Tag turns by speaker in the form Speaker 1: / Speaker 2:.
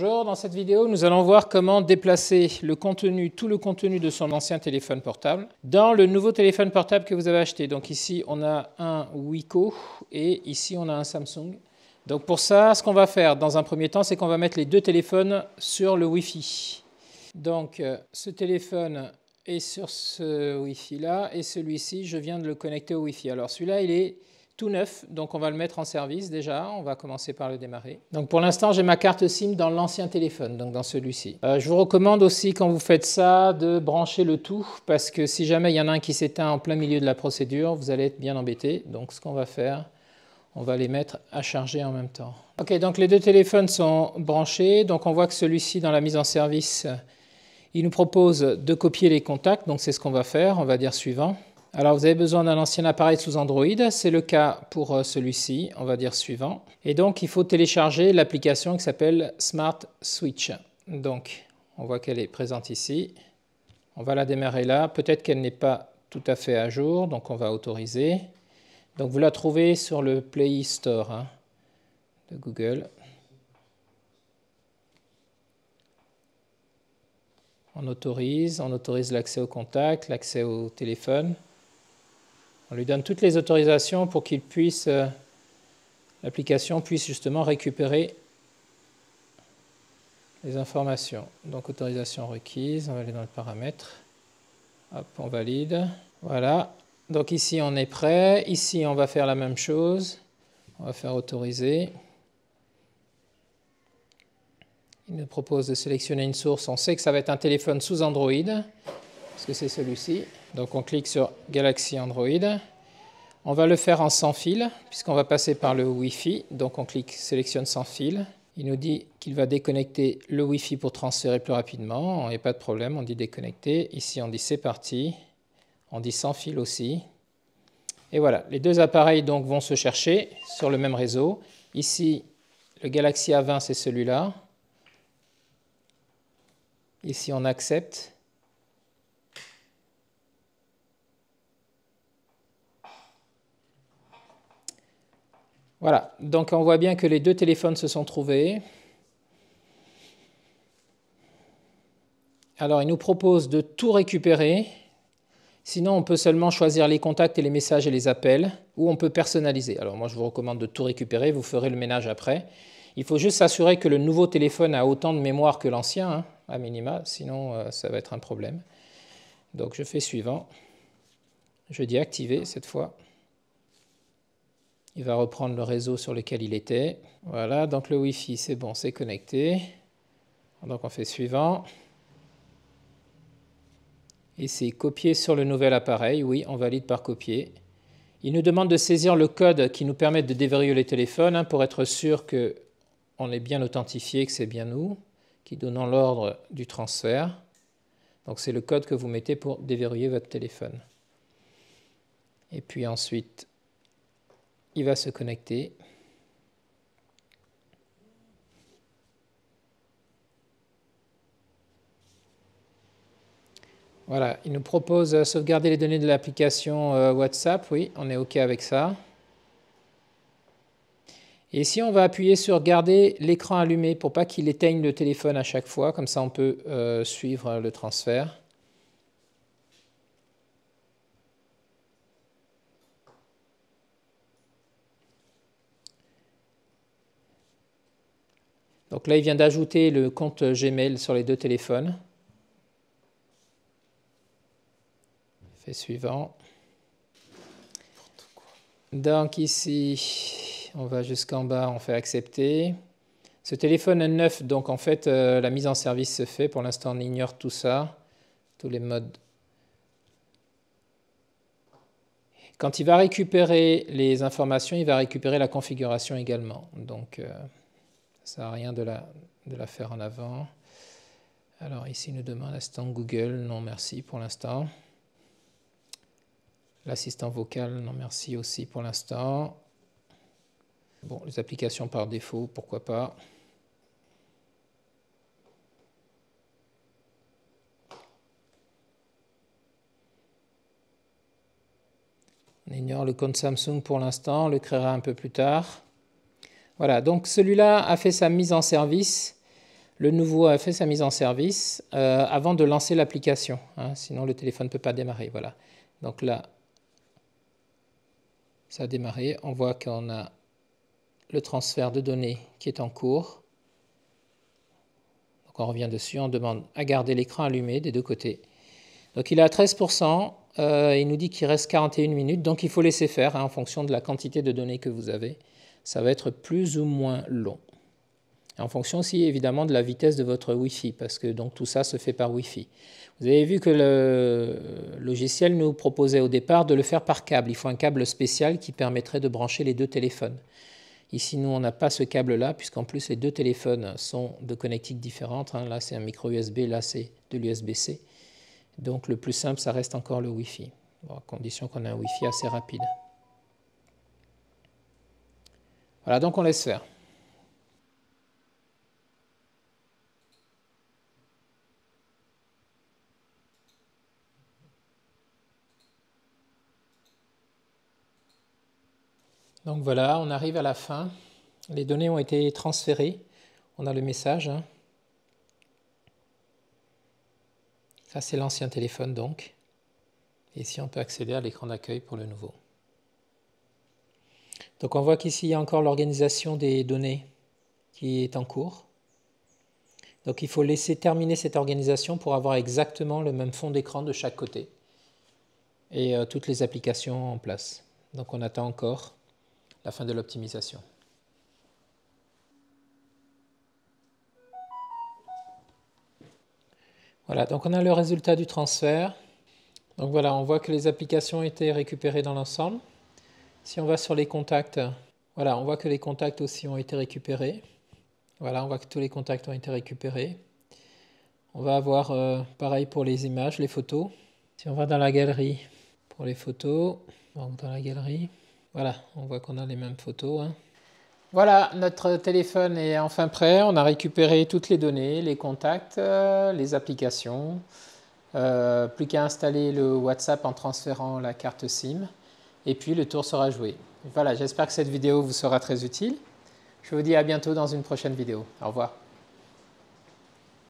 Speaker 1: Bonjour, dans cette vidéo, nous allons voir comment déplacer le contenu, tout le contenu de son ancien téléphone portable dans le nouveau téléphone portable que vous avez acheté. Donc ici, on a un Wiko et ici, on a un Samsung. Donc pour ça, ce qu'on va faire dans un premier temps, c'est qu'on va mettre les deux téléphones sur le Wi-Fi. Donc euh, ce téléphone est sur ce Wi-Fi là et celui-ci, je viens de le connecter au Wi-Fi. Alors celui-là, il est tout neuf, donc on va le mettre en service déjà, on va commencer par le démarrer. Donc pour l'instant j'ai ma carte SIM dans l'ancien téléphone, donc dans celui-ci. Euh, je vous recommande aussi quand vous faites ça de brancher le tout, parce que si jamais il y en a un qui s'éteint en plein milieu de la procédure, vous allez être bien embêté. Donc ce qu'on va faire, on va les mettre à charger en même temps. Ok, donc les deux téléphones sont branchés, donc on voit que celui-ci dans la mise en service, il nous propose de copier les contacts, donc c'est ce qu'on va faire, on va dire suivant. Alors vous avez besoin d'un ancien appareil sous Android, c'est le cas pour euh, celui-ci, on va dire suivant. Et donc il faut télécharger l'application qui s'appelle Smart Switch. Donc on voit qu'elle est présente ici. On va la démarrer là, peut-être qu'elle n'est pas tout à fait à jour, donc on va autoriser. Donc vous la trouvez sur le Play Store hein, de Google. On autorise, on autorise l'accès au contact, l'accès au téléphone. On lui donne toutes les autorisations pour qu'il puisse, euh, l'application puisse justement récupérer les informations. Donc autorisation requise, on va aller dans le paramètre. Hop, on valide. Voilà. Donc ici on est prêt. Ici on va faire la même chose. On va faire autoriser. Il nous propose de sélectionner une source. On sait que ça va être un téléphone sous Android parce que c'est celui-ci. Donc on clique sur Galaxy Android. On va le faire en sans fil, puisqu'on va passer par le Wi-Fi. Donc on clique Sélectionne sans fil. Il nous dit qu'il va déconnecter le Wi-Fi pour transférer plus rapidement. Il n'y a pas de problème, on dit déconnecter. Ici, on dit c'est parti. On dit sans fil aussi. Et voilà, les deux appareils donc vont se chercher sur le même réseau. Ici, le Galaxy A20, c'est celui-là. Ici, on accepte. Voilà, donc on voit bien que les deux téléphones se sont trouvés. Alors il nous propose de tout récupérer. Sinon, on peut seulement choisir les contacts et les messages et les appels, ou on peut personnaliser. Alors moi, je vous recommande de tout récupérer, vous ferez le ménage après. Il faut juste s'assurer que le nouveau téléphone a autant de mémoire que l'ancien, hein, à minima, sinon euh, ça va être un problème. Donc je fais suivant. Je dis activer cette fois. Il va reprendre le réseau sur lequel il était. Voilà, donc le Wi-Fi, c'est bon, c'est connecté. Donc on fait suivant. Et c'est copier sur le nouvel appareil. Oui, on valide par copier. Il nous demande de saisir le code qui nous permet de déverrouiller les téléphones hein, pour être sûr qu'on est bien authentifié, que c'est bien nous qui donnons l'ordre du transfert. Donc c'est le code que vous mettez pour déverrouiller votre téléphone. Et puis ensuite, il va se connecter. Voilà, il nous propose euh, sauvegarder les données de l'application euh, WhatsApp. Oui, on est OK avec ça. Et si on va appuyer sur garder l'écran allumé pour pas qu'il éteigne le téléphone à chaque fois. Comme ça, on peut euh, suivre le transfert. Donc là, il vient d'ajouter le compte Gmail sur les deux téléphones. Fait suivant. Donc ici, on va jusqu'en bas, on fait accepter. Ce téléphone est neuf, donc en fait, euh, la mise en service se fait. Pour l'instant, on ignore tout ça, tous les modes. Quand il va récupérer les informations, il va récupérer la configuration également. Donc... Euh, ça n'a rien de la, faire en avant. Alors ici, il nous demande l'assistant Google, non merci pour l'instant. L'assistant vocal, non merci aussi pour l'instant. Bon, les applications par défaut, pourquoi pas. On ignore le compte Samsung pour l'instant, on le créera un peu plus tard. Voilà, donc celui-là a fait sa mise en service, le nouveau a fait sa mise en service euh, avant de lancer l'application, hein, sinon le téléphone ne peut pas démarrer, voilà. Donc là, ça a démarré, on voit qu'on a le transfert de données qui est en cours. Donc on revient dessus, on demande à garder l'écran allumé des deux côtés. Donc il est à 13%, euh, il nous dit qu'il reste 41 minutes, donc il faut laisser faire hein, en fonction de la quantité de données que vous avez ça va être plus ou moins long. En fonction aussi évidemment de la vitesse de votre Wi-Fi, parce que donc tout ça se fait par Wi-Fi. Vous avez vu que le logiciel nous proposait au départ de le faire par câble. Il faut un câble spécial qui permettrait de brancher les deux téléphones. Ici, nous, on n'a pas ce câble-là, puisqu'en plus, les deux téléphones sont de connectiques différentes. Hein. Là, c'est un micro USB, là, c'est de l'USB-C. Donc, le plus simple, ça reste encore le Wi-Fi, à condition qu'on ait un Wi-Fi assez rapide. Voilà, donc on laisse faire. Donc voilà, on arrive à la fin. Les données ont été transférées. On a le message. Hein. Ça, c'est l'ancien téléphone donc. Et ici, on peut accéder à l'écran d'accueil pour le nouveau. Donc on voit qu'ici, il y a encore l'organisation des données qui est en cours. Donc il faut laisser terminer cette organisation pour avoir exactement le même fond d'écran de chaque côté et euh, toutes les applications en place. Donc on attend encore la fin de l'optimisation. Voilà, donc on a le résultat du transfert. Donc voilà, on voit que les applications étaient récupérées dans l'ensemble. Si on va sur les contacts, voilà, on voit que les contacts aussi ont été récupérés. Voilà, on voit que tous les contacts ont été récupérés. On va avoir euh, pareil pour les images, les photos. Si on va dans la galerie pour les photos, dans la galerie, voilà, on voit qu'on a les mêmes photos. Hein. Voilà, notre téléphone est enfin prêt. On a récupéré toutes les données, les contacts, euh, les applications. Euh, plus qu'à installer le WhatsApp en transférant la carte SIM et puis le tour sera joué. Voilà, j'espère que cette vidéo vous sera très utile. Je vous dis à bientôt dans une prochaine vidéo. Au revoir.